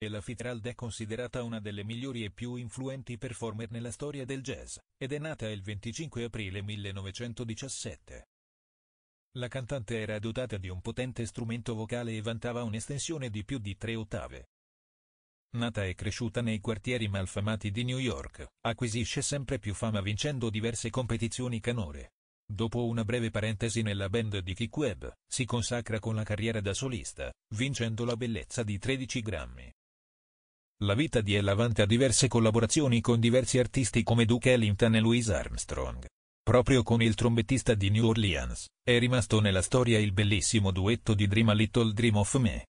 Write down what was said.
e la Fitzgerald è considerata una delle migliori e più influenti performer nella storia del jazz, ed è nata il 25 aprile 1917. La cantante era dotata di un potente strumento vocale e vantava un'estensione di più di tre ottave. Nata e cresciuta nei quartieri malfamati di New York, acquisisce sempre più fama vincendo diverse competizioni canore. Dopo una breve parentesi nella band di Kick Webb, si consacra con la carriera da solista, vincendo la bellezza di 13 grammi. La vita di Ella vanta diverse collaborazioni con diversi artisti come Duke Ellington e Louis Armstrong. Proprio con il trombettista di New Orleans, è rimasto nella storia il bellissimo duetto di Dream a Little Dream of Me,